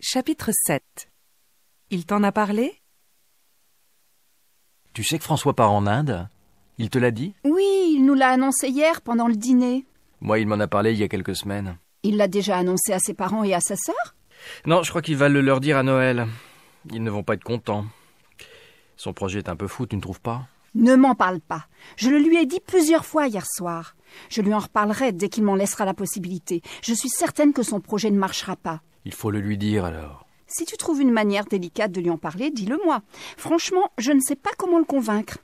Chapitre 7 Il t'en a parlé Tu sais que François part en Inde Il te l'a dit Oui, il nous l'a annoncé hier pendant le dîner. Moi, il m'en a parlé il y a quelques semaines. Il l'a déjà annoncé à ses parents et à sa sœur Non, je crois qu'il va le leur dire à Noël. Ils ne vont pas être contents. Son projet est un peu fou, tu ne trouves pas ne m'en parle pas. Je le lui ai dit plusieurs fois hier soir. Je lui en reparlerai dès qu'il m'en laissera la possibilité. Je suis certaine que son projet ne marchera pas. Il faut le lui dire alors. Si tu trouves une manière délicate de lui en parler, dis-le moi. Franchement, je ne sais pas comment le convaincre.